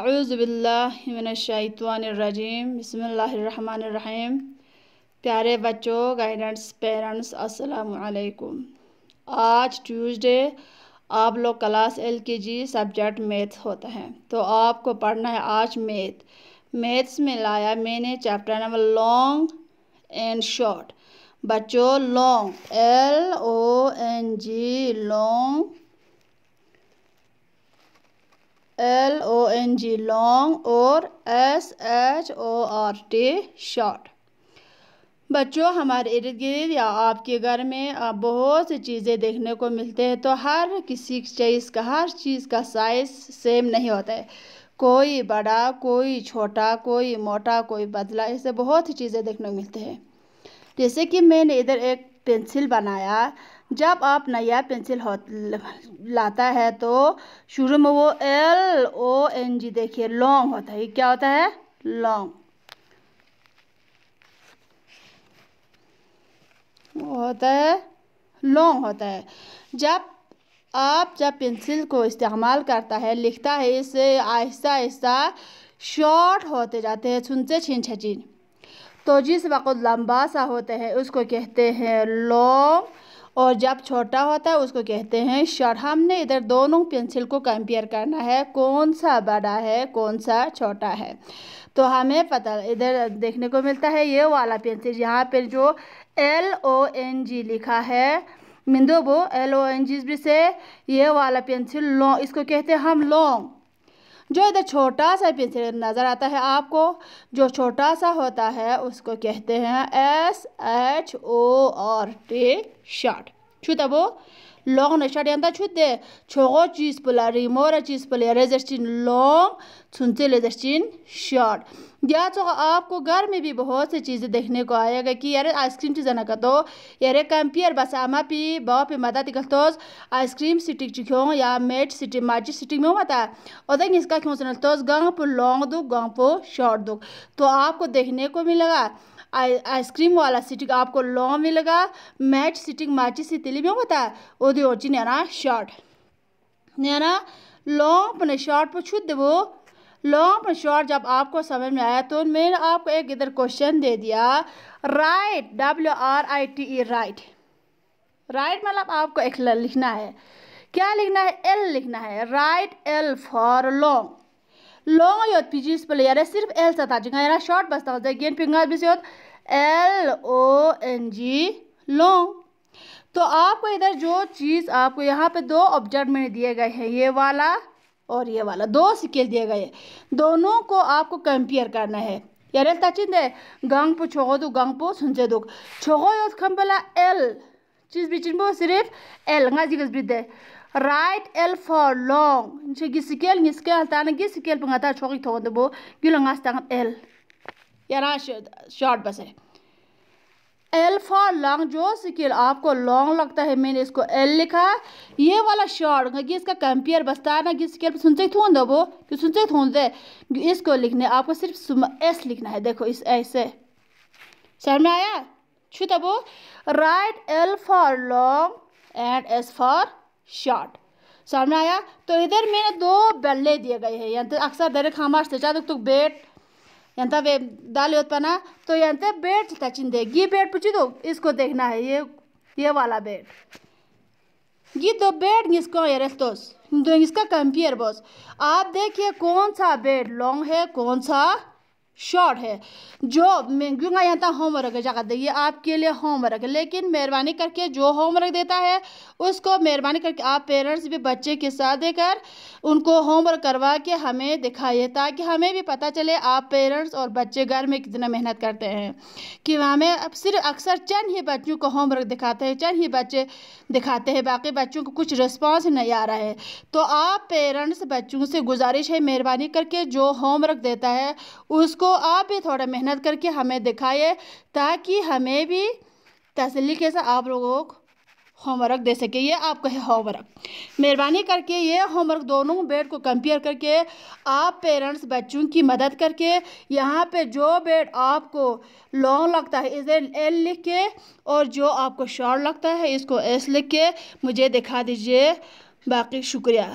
अज़बिल्लाशतवानरजीम बसमीम प्यारे बच्चों गाइडेंट्स पेरेंट्स अस्सलाम आज ट्यूसडे आप लोग क्लास एल के जी सब्जेक्ट मैथ होता है तो आपको पढ़ना है आज मैथ मैथ्स में लाया मैंने chapter number long and short बच्चों long L O N G long L O N G long और S H O R T short बच्चों हमारे इर्द गिर्द या आपके घर में आप बहुत सी चीज़ें देखने को मिलते हैं तो हर किसी चीज़ का हर चीज़ का साइज़ सेम नहीं होता है कोई बड़ा कोई छोटा कोई मोटा कोई बदला ऐसे बहुत सी चीज़ें देखने को मिलते हैं जैसे कि मैंने इधर एक पेंसिल बनाया जब आप नया पेंसिल हो लाता है तो शुरू में वो एल ओ एन जी देखिए लॉन्ग होता है क्या होता है लॉन्ग होता है लॉन्ग होता है जब आप जब पेंसिल को इस्तेमाल करता है लिखता है इसे आहिस्ता आहिस्ता शॉर्ट होते जाते हैं सुनते छिन छिन तो जिस वक्त लंबा सा होता है उसको कहते हैं लॉन्ग और जब छोटा होता है उसको कहते हैं शॉर्ट हमने इधर दोनों पेंसिल को कंपेयर करना है कौन सा बड़ा है कौन सा छोटा है तो हमें पता इधर देखने को मिलता है ये वाला पेंसिल यहाँ पर जो एल ओ एन जी लिखा है मिंदो वो एल ओ एन जी से ये वाला पेंसिल लॉन्ग इसको कहते हैं हम लॉन्ग जो इधर छोटा सा पेंसिल नज़र आता है आपको जो छोटा सा होता है उसको कहते हैं S H O R T short छू वो long na sharian da chut de chogo chis pula remora chis pula resistin long सुनते लेदरचीन शॉर्ट या तो आपको घर में भी बहुत सी चीज़ें देखने को आएगा कि यार आइसक्रीम चीज़ ना कतो यार कम्पियर बस आमा पी बाव पे मदा तिकलतोस आइसक्रीम सिटी चिखो या मेट सिटी मार्ची सिटी में मता और इसका क्यों सुनलतोस गाँव पर लॉन्ग दुख गाँव पर शॉर्ट दुख तो आपको देखने को मिलेगा आइसक्रीम वाला सिटिंग आपको लॉन्ग मिलेगा मैच सिटिंग माची सी तिली में होता है और ओदी হচ্ছে নেনা শর্ট नेना लॉन्ग अपने शॉर्ट पूछू वो लॉन्ग अपने शॉर्ट जब आपको समझ में आया तो मैंने आपको एक इधर क्वेश्चन दे दिया right W R I T E right right मतलब आपको एक लिखना है क्या लिखना है एल लिखना है right L for long long यो पीजीस पर यार सिर्फ एल सा था जिंगा यार शॉर्ट बसता होता है गेंद पिंगा भी से L O N G long तो आपको इधर जो चीज़ आपको यहाँ पे दो ऑब्जेक्ट ऑब्जर्वमेंट दिए गए हैं ये वाला और ये वाला दो स्केल दिए गए हैं दोनों को आपको कंपेयर करना है यार चिंद है गंग पो छो दो गंग पो सुनचे दुख छो खम्बला एल चीज भी चिन्ह सिर्फ एल गिगस भी दे right L for long scale scale ती बो पता छो गिल एल यार हाँ, शॉर्ट बस है एल फॉर लॉन्ग जो स्किल आपको लॉन्ग लगता है मैंने इसको एल लिखा ये वाला शॉर्ट कि इसका कंपेयर बसता है ना कि स्किल सुनते थोन दो वो कि सुनते थोन दे इसको लिखने आपको सिर्फ एस लिखना है देखो इस ऐसे समझ में आया छू तब right L for long and S for short समझ में आया तो इधर मैंने दो बेल्ले दिए गए हैं तो अक्सर दर खामा से चाहे तो बेट यंता वे दाल उत्पना तो यंते बेट था चिंदे ये बेट पूछी तो इसको देखना है ये ये वाला बेट ये दो बेट इसको एरेस्टोस दो इसका कंपेयर बॉस आप देखिए कौन सा बेट लॉन्ग है कौन सा शॉर्ट है जो मैं होमवर्क जगह ये आपके लिए होमवर्क लेकिन मेहरबानी करके जो होमवर्क देता है उसको मेहरबानी करके आप पेरेंट्स भी बच्चे के साथ देकर उनको होमवर्क करवा के हमें दिखाइए ताकि हमें भी पता चले आप पेरेंट्स और बच्चे घर में कितना मेहनत करते हैं कि हमें अब सिर्फ अक्सर चंद ही बच्चों को होमवर्क दिखाते हैं चंद ही बच्चे दिखाते हैं बाकी बच्चों को कुछ रिस्पॉन्स नहीं आ रहा है तो आप पेरेंट्स बच्चों से गुजारिश है मेहरबानी करके जो होमवर्क देता है उसको तो आप भी थोड़ा मेहनत करके हमें दिखाइए ताकि हमें भी तसली के साथ आप लोगों को होमवर्क दे सके ये आपका है होमवर्क मेहरबानी करके ये होमवर्क दोनों बेड को कंपेयर करके आप पेरेंट्स बच्चों की मदद करके यहाँ पे जो बेड आपको लॉन्ग लगता है इसे एल लिख के और जो आपको शॉर्ट लगता है इसको एस लिख के मुझे दिखा दीजिए बाकी शुक्रिया